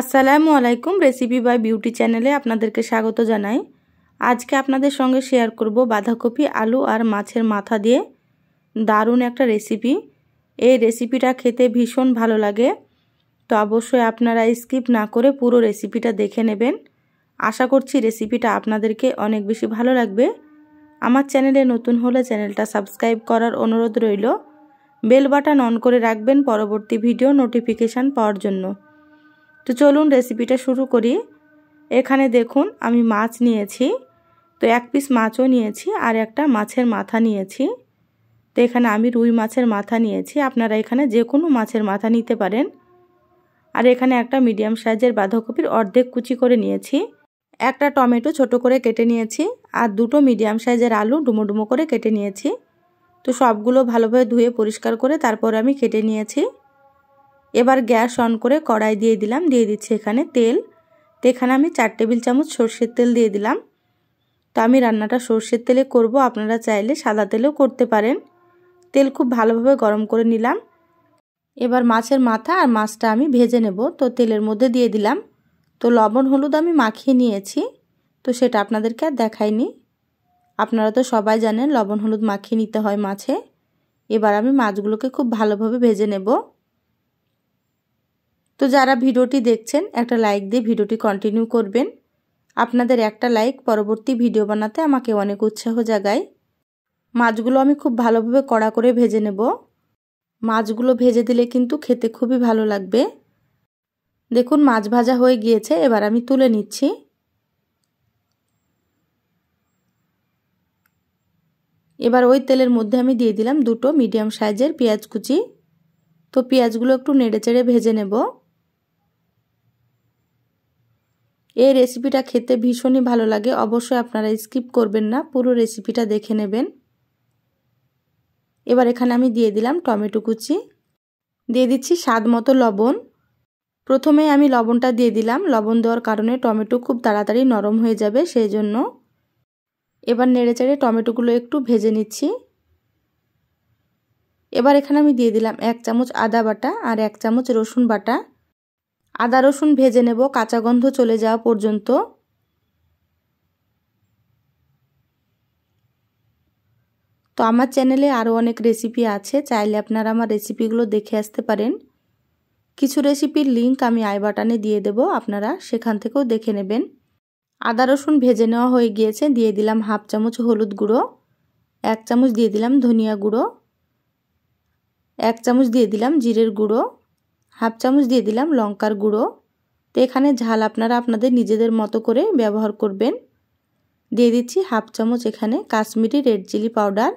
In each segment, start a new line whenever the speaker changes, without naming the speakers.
আসসালামু আলাইকুম recipe by beauty চ্যানেলে আপনাদেরকে স্বাগত জানাই আজকে আপনাদের সঙ্গে শেয়ার করব বাঁধাকপি আলু আর মাছের মাথা দিয়ে দারুণ একটা রেসিপি এই রেসিপিটা খেতে ভীষণ ভালো লাগে তো অবশ্যই আপনারা স্কিপ না করে পুরো রেসিপিটা দেখে নেবেন আশা করছি রেসিপিটা আপনাদেরকে অনেক বেশি ভালো লাগবে আমার চ্যানেলে নতুন হলে চ্যানেলটা সাবস্ক্রাইব করার অনুরোধ রইল বেল বাটন অন করে রাখবেন পরবর্তী ভিডিও নোটিফিকেশান পাওয়ার জন্য তো চলুন রেসিপিটা শুরু করি এখানে দেখুন আমি মাছ নিয়েছি তো এক পিস মাছও নিয়েছি আর একটা মাছের মাথা নিয়েছি তো এখানে আমি রুই মাছের মাথা নিয়েছি আপনারা এখানে যে কোনো মাছের মাথা নিতে পারেন আর এখানে একটা মিডিয়াম সাইজের বাঁধাকপির অর্ধেক কুচি করে নিয়েছি একটা টমেটো ছোট করে কেটে নিয়েছি আর দুটো মিডিয়াম সাইজের আলু ডুমো ডুমো করে কেটে নিয়েছি তো সবগুলো ভালোভাবে ধুয়ে পরিষ্কার করে তারপর আমি কেটে নিয়েছি এবার গ্যাস অন করে কড়াই দিয়ে দিলাম দিয়ে দিচ্ছি এখানে তেল তো এখানে আমি চার টেবিল চামচ সর্ষের তেল দিয়ে দিলাম তো আমি রান্নাটা সর্ষের তেলে করব আপনারা চাইলে সাদা তেলেও করতে পারেন তেল খুব ভালোভাবে গরম করে নিলাম এবার মাছের মাথা আর মাছটা আমি ভেজে নেব তো তেলের মধ্যে দিয়ে দিলাম তো লবণ হলুদ আমি মাখিয়ে নিয়েছি তো সেটা আপনাদেরকে আর দেখাইনি আপনারা তো সবাই জানেন লবণ হলুদ মাখিয়ে নিতে হয় মাছে এবার আমি মাছগুলোকে খুব ভালোভাবে ভেজে নেব তো যারা ভিডিওটি দেখছেন একটা লাইক দিয়ে ভিডিওটি কন্টিনিউ করবেন আপনাদের একটা লাইক পরবর্তী ভিডিও বানাতে আমাকে অনেক উৎসাহ জাগায় মাছগুলো আমি খুব ভালোভাবে কড়া করে ভেজে নেব মাছগুলো ভেজে দিলে কিন্তু খেতে খুবই ভালো লাগবে দেখুন মাছ ভাজা হয়ে গিয়েছে এবার আমি তুলে নিচ্ছি এবার ওই তেলের মধ্যে আমি দিয়ে দিলাম দুটো মিডিয়াম সাইজের পেঁয়াজ কুচি তো পেঁয়াজগুলো একটু নেড়ে চেড়ে ভেজে নেবো এই রেসিপিটা খেতে ভীষণই ভালো লাগে অবশ্যই আপনারা স্কিপ করবেন না পুরো রেসিপিটা দেখে নেবেন এবার এখানে আমি দিয়ে দিলাম টমেটো কুচি দিয়ে দিচ্ছি স্বাদ মতো লবণ প্রথমে আমি লবণটা দিয়ে দিলাম লবণ দেওয়ার কারণে টমেটো খুব তাড়াতাড়ি নরম হয়ে যাবে সেই জন্য এবার নেড়েচেড়ে টমেটোগুলো একটু ভেজে নিচ্ছি এবার এখানে আমি দিয়ে দিলাম এক চামচ আদা বাটা আর এক চামচ রসুন বাটা আদা রসুন ভেজে নেব কাঁচা গন্ধ চলে যাওয়া পর্যন্ত তো আমার চ্যানেলে আরও অনেক রেসিপি আছে চাইলে আপনারা আমার রেসিপিগুলো দেখে আসতে পারেন কিছু রেসিপির লিঙ্ক আমি আই বাটানে দিয়ে দেব আপনারা সেখান থেকেও দেখে নেবেন আদা রসুন ভেজে নেওয়া হয়ে গিয়েছে দিয়ে দিলাম হাফ চামচ হলুদ গুঁড়ো এক চামচ দিয়ে দিলাম ধনিয়া গুঁড়ো এক চামচ দিয়ে দিলাম জিরের গুঁড়ো হাফ চামচ দিয়ে দিলাম লঙ্কার গুঁড়ো তো এখানে ঝাল আপনারা আপনাদের নিজেদের মতো করে ব্যবহার করবেন দিয়ে দিচ্ছি হাফ চামচ এখানে কাশ্মীরি রেড চিলি পাউডার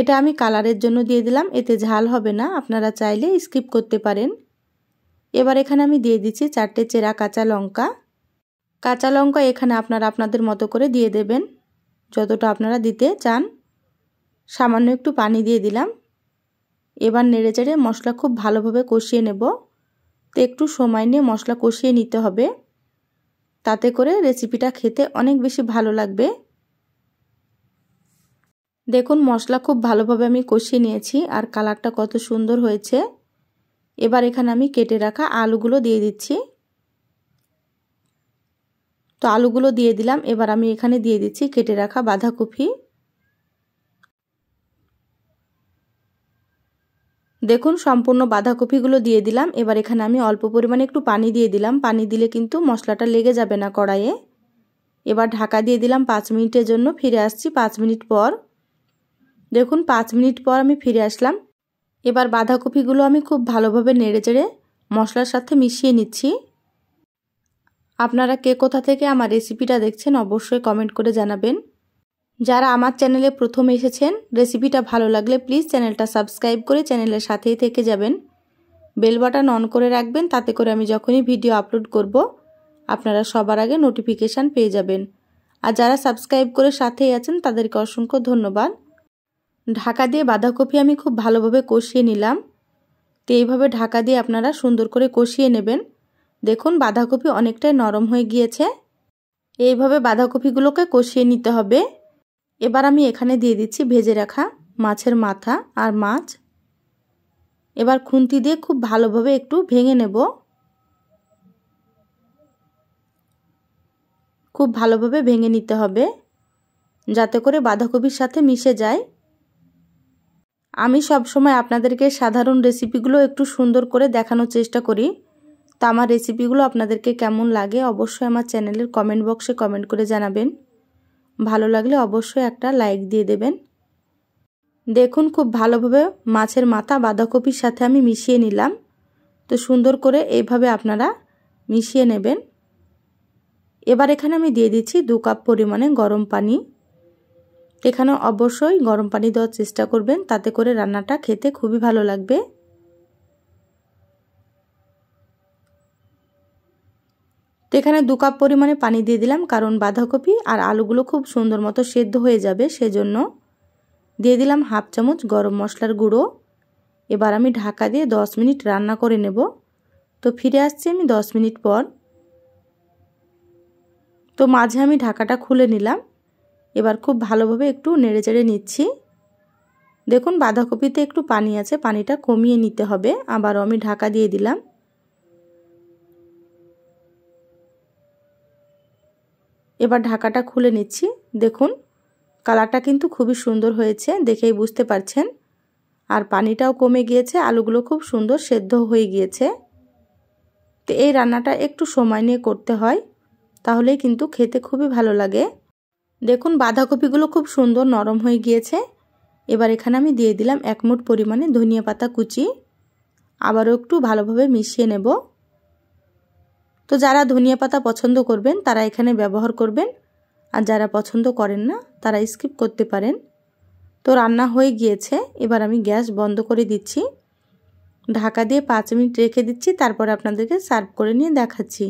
এটা আমি কালারের জন্য দিয়ে দিলাম এতে ঝাল হবে না আপনারা চাইলে স্কিপ করতে পারেন এবার এখানে আমি দিয়ে দিচ্ছি চারটে চেরা কাঁচা লঙ্কা কাঁচা লঙ্কা এখানে আপনারা আপনাদের মতো করে দিয়ে দেবেন যতটা আপনারা দিতে চান সামান্য একটু পানি দিয়ে দিলাম এবার নেড়ে চেড়ে মশলা খুব ভালোভাবে কষিয়ে নেব তো একটু সময় নিয়ে মশলা কষিয়ে নিতে হবে তাতে করে রেসিপিটা খেতে অনেক বেশি ভালো লাগবে দেখুন মশলা খুব ভালোভাবে আমি কষিয়ে নিয়েছি আর কালারটা কত সুন্দর হয়েছে এবার এখানে আমি কেটে রাখা আলুগুলো দিয়ে দিচ্ছি তো আলুগুলো দিয়ে দিলাম এবার আমি এখানে দিয়ে দিচ্ছি কেটে রাখা বাঁধাকপি দেখুন সম্পূর্ণ বাঁধাকপিগুলো দিয়ে দিলাম এবার এখানে আমি অল্প পরিমাণে একটু পানি দিয়ে দিলাম পানি দিলে কিন্তু মশলাটা লেগে যাবে না কড়াইয়ে এবার ঢাকা দিয়ে দিলাম পাঁচ মিনিটের জন্য ফিরে আসছি পাঁচ মিনিট পর দেখুন পাঁচ মিনিট পর আমি ফিরে আসলাম এবার বাঁধাকপিগুলো আমি খুব ভালোভাবে নেড়ে চেড়ে মশলার সাথে মিশিয়ে নিচ্ছি আপনারা কে কোথা থেকে আমার রেসিপিটা দেখছেন অবশ্যই কমেন্ট করে জানাবেন যারা আমার চ্যানেলে প্রথম এসেছেন রেসিপিটা ভালো লাগলে প্লিজ চ্যানেলটা সাবস্ক্রাইব করে চ্যানেলের সাথেই থেকে যাবেন বেল বাটন অন করে রাখবেন তাতে করে আমি যখনই ভিডিও আপলোড করব আপনারা সবার আগে নোটিফিকেশান পেয়ে যাবেন আর যারা সাবস্ক্রাইব করে সাথেই আছেন তাদেরকে অসংখ্য ধন্যবাদ ঢাকা দিয়ে বাঁধাকপি আমি খুব ভালোভাবে কষিয়ে নিলাম তো এইভাবে ঢাকা দিয়ে আপনারা সুন্দর করে কষিয়ে নেবেন দেখুন বাঁধাকপি অনেকটাই নরম হয়ে গিয়েছে এইভাবে বাঁধাকপিগুলোকে কষিয়ে নিতে হবে এবার আমি এখানে দিয়ে দিচ্ছি ভেজে রাখা মাছের মাথা আর মাছ এবার খুন্তি দিয়ে খুব ভালোভাবে একটু ভেঙে নেব খুব ভালোভাবে ভেঙে নিতে হবে যাতে করে বাঁধাকপির সাথে মিশে যায় আমি সবসময় আপনাদেরকে সাধারণ রেসিপিগুলো একটু সুন্দর করে দেখানোর চেষ্টা করি তো আমার রেসিপিগুলো আপনাদেরকে কেমন লাগে অবশ্যই আমার চ্যানেলের কমেন্ট বক্সে কমেন্ট করে জানাবেন ভালো লাগলে অবশ্যই একটা লাইক দিয়ে দেবেন দেখুন খুব ভালোভাবে মাছের মাথা বাঁধাকপির সাথে আমি মিশিয়ে নিলাম তো সুন্দর করে এইভাবে আপনারা মিশিয়ে নেবেন এবার এখানে আমি দিয়ে দিচ্ছি দু কাপ পরিমাণে গরম পানি এখানে অবশ্যই গরম পানি দেওয়ার চেষ্টা করবেন তাতে করে রান্নাটা খেতে খুবই ভালো লাগবে তো এখানে দু কাপ পরিমাণে পানি দিয়ে দিলাম কারণ বাঁধাকপি আর আলুগুলো খুব সুন্দর মতো সেদ্ধ হয়ে যাবে সেজন্য দিয়ে দিলাম হাফ চামচ গরম মশলার গুঁড়ো এবার আমি ঢাকা দিয়ে 10 মিনিট রান্না করে নেব তো ফিরে আসছি আমি 10 মিনিট পর তো মাঝে আমি ঢাকাটা খুলে নিলাম এবার খুব ভালোভাবে একটু নেড়ে চেড়ে নিচ্ছি দেখুন বাঁধাকপিতে একটু পানি আছে পানিটা কমিয়ে নিতে হবে আবারও আমি ঢাকা দিয়ে দিলাম এবার ঢাকাটা খুলে নিচ্ছি দেখুন কালারটা কিন্তু খুবই সুন্দর হয়েছে দেখেই বুঝতে পারছেন আর পানিটাও কমে গিয়েছে আলুগুলো খুব সুন্দর সেদ্ধ হয়ে গিয়েছে তো এই রান্নাটা একটু সময় নিয়ে করতে হয় তাহলেই কিন্তু খেতে খুবই ভালো লাগে দেখুন বাঁধাকপিগুলো খুব সুন্দর নরম হয়ে গিয়েছে এবার এখানে আমি দিয়ে দিলাম এক পরিমাণে ধনিয়া পাতা কুচি আবারও একটু ভালোভাবে মিশিয়ে নেব তো যারা ধনিয়া পাতা পছন্দ করবেন তারা এখানে ব্যবহার করবেন আর যারা পছন্দ করেন না তারা স্কিপ করতে পারেন তো রান্না হয়ে গিয়েছে এবার আমি গ্যাস বন্ধ করে দিচ্ছি ঢাকা দিয়ে পাঁচ মিনিট রেখে দিচ্ছি তারপরে আপনাদেরকে সার্ভ করে নিয়ে দেখাচ্ছি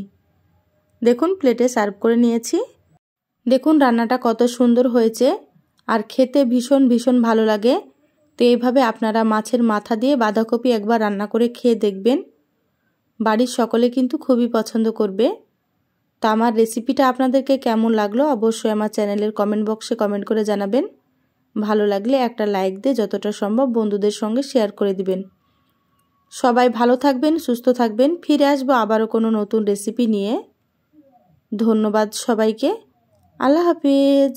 দেখুন প্লেটে সার্ভ করে নিয়েছি দেখুন রান্নাটা কত সুন্দর হয়েছে আর খেতে ভীষণ ভীষণ ভালো লাগে তো এইভাবে আপনারা মাছের মাথা দিয়ে বাঁধাকপি একবার রান্না করে খেয়ে দেখবেন বাড়ির সকলে কিন্তু খুবই পছন্দ করবে তা আমার রেসিপিটা আপনাদেরকে কেমন লাগলো অবশ্যই আমার চ্যানেলের কমেন্ট বক্সে কমেন্ট করে জানাবেন ভালো লাগলে একটা লাইক দিয়ে যতটা সম্ভব বন্ধুদের সঙ্গে শেয়ার করে দিবেন সবাই ভালো থাকবেন সুস্থ থাকবেন ফিরে আসবো আবারও কোনো নতুন রেসিপি নিয়ে ধন্যবাদ সবাইকে আল্লাহ হাফিজ